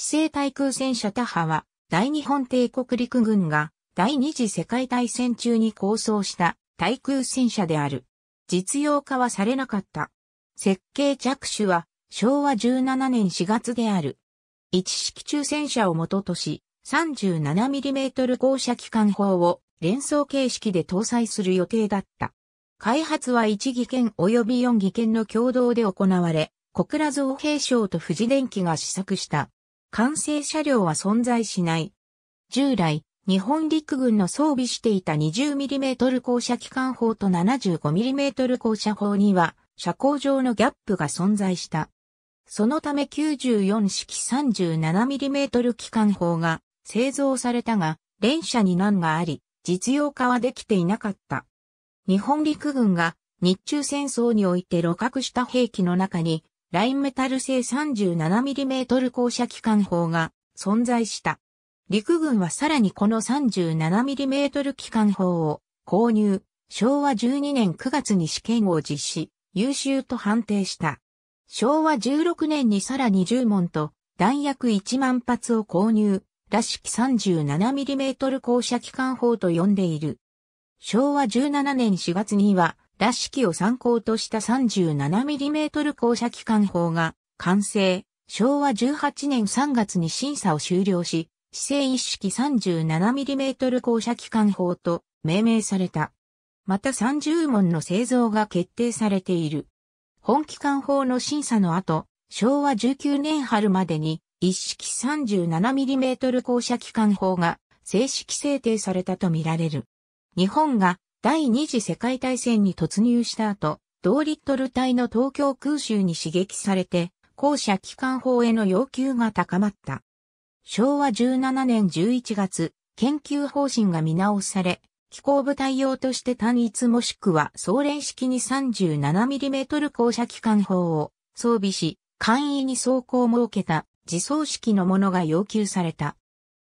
姿勢対空戦車他派は、大日本帝国陸軍が第二次世界大戦中に構想した対空戦車である。実用化はされなかった。設計着手は昭和17年4月である。一式中戦車を元とし、37mm 降車機関砲を連装形式で搭載する予定だった。開発は1技研及び4技研の共同で行われ、小倉造兵省と富士電機が試作した完成車両は存在しない。従来、日本陸軍の装備していた 20mm 降車機関砲と 75mm 降車砲には、車高上のギャップが存在した。そのため94式 37mm 機関砲が製造されたが、連射に難があり、実用化はできていなかった。日本陸軍が日中戦争において露獲した兵器の中に、ラインメタル製 37mm 降車機関砲が存在した。陸軍はさらにこの 37mm 機関砲を購入、昭和12年9月に試験を実施、優秀と判定した。昭和16年にさらに10門と弾薬1万発を購入、らしき 37mm 降車機関砲と呼んでいる。昭和17年4月には、らしきを参考とした 37mm 降車機関砲が完成、昭和18年3月に審査を終了し、市政一式 37mm 降車機関砲と命名された。また30門の製造が決定されている。本機関砲の審査の後、昭和19年春までに一式 37mm 降車機関砲が正式制定されたとみられる。日本が第二次世界大戦に突入した後、同リットル隊の東京空襲に刺激されて、後者機関砲への要求が高まった。昭和17年11月、研究方針が見直され、機構部隊用として単一もしくは総連式に 37mm 校舎機関砲を装備し、簡易に装甲を設けた自走式のものが要求された。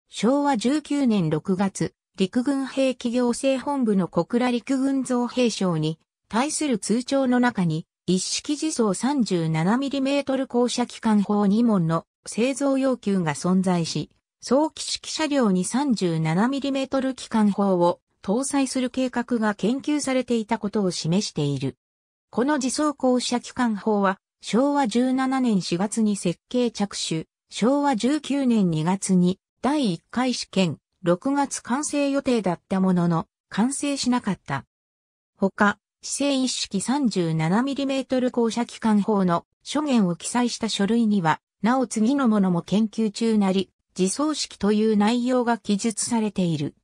昭和19年6月、陸軍兵器行政本部の小倉陸軍造兵省に対する通帳の中に、一式自走 37mm 降車機関砲2門の製造要求が存在し、早期式車両に 37mm 機関砲を搭載する計画が研究されていたことを示している。この自走降車機関砲は、昭和17年4月に設計着手、昭和19年2月に第1回試験、6月完成予定だったものの、完成しなかった。他、姿勢一式 37mm 降車機関法の諸言を記載した書類には、なお次のものも研究中なり、自走式という内容が記述されている。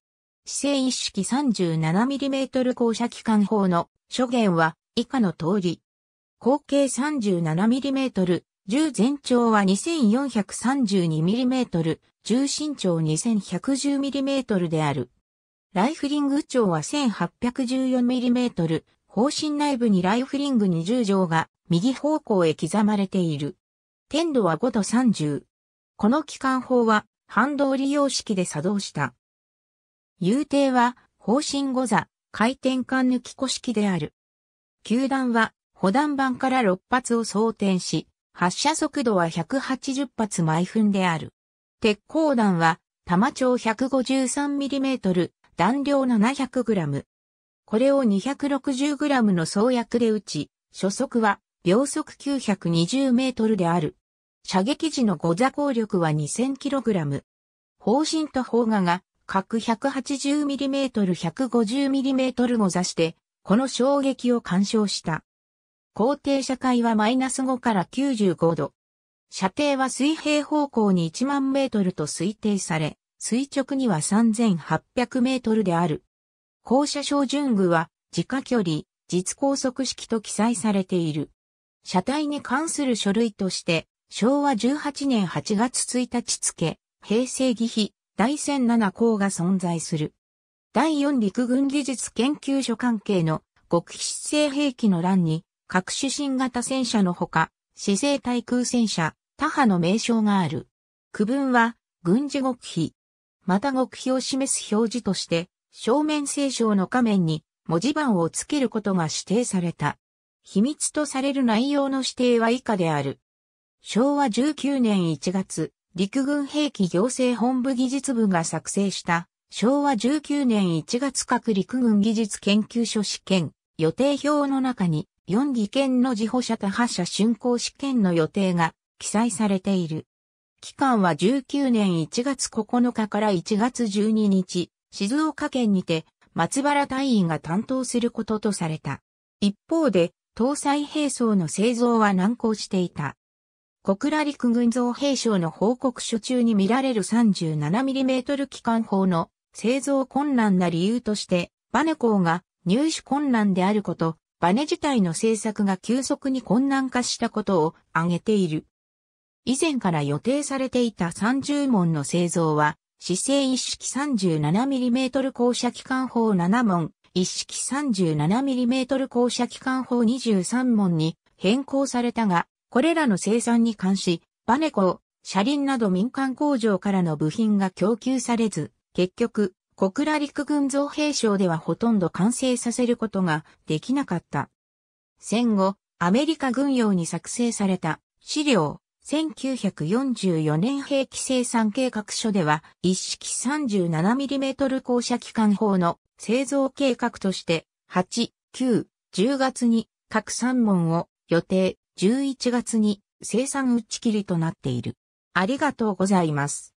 姿勢一式 37mm 降車機関法の諸言は以下の通り、口径 37mm、銃全長は 2432mm、銃身長 2110mm である。ライフリング長は 1814mm、方針内部にライフリング20条が右方向へ刻まれている。天度は5度30。この機関砲は反動利用式で作動した。遊艇は方針5座、回転艦抜き古式である。球団は、歩弾板から6発を装填し、発射速度は180発毎分である。鉄鋼弾は、玉長 153mm、弾量 700g。これを 260g の装薬で撃ち、初速は秒速 920m である。射撃時の誤座効力は 2000kg。方針と砲画が各 180mm、150mm 誤座して、この衝撃を干渉した。高低社界はマイナス5から95度。射程は水平方向に1万メートルと推定され、垂直には3800メートルである。放射照準具は、自家距離、実高速式と記載されている。車体に関する書類として、昭和18年8月1日付、平成義比、第1007項が存在する。第4陸軍技術研究所関係の極秘性兵器の欄に、各種新型戦車のほか、姿勢対空戦車、他派の名称がある。区分は、軍事極秘。また極秘を示す表示として、正面聖書の画面に文字盤をつけることが指定された。秘密とされる内容の指定は以下である。昭和19年1月、陸軍兵器行政本部技術部が作成した昭和19年1月各陸軍技術研究所試験予定表の中に4技研の自保者多発者竣工試験の予定が記載されている。期間は19年1月9日から1月12日、静岡県にて松原隊員が担当することとされた。一方で、搭載兵装の製造は難航していた。小倉陸軍造兵装の報告書中に見られる 37mm 機関砲の製造困難な理由として、バネ工が入手困難であること、バネ自体の製作が急速に困難化したことを挙げている。以前から予定されていた30門の製造は、姿勢一式 37mm 降車機関砲7門、一式 37mm 降車機関砲23門に変更されたが、これらの生産に関し、バネ鋼、車輪など民間工場からの部品が供給されず、結局、小倉陸軍造兵省ではほとんど完成させることができなかった。戦後、アメリカ軍用に作成された資料1944年兵器生産計画書では、一式 37mm 降射機関砲の製造計画として、8、9、10月に各3門を予定、11月に生産打ち切りとなっている。ありがとうございます。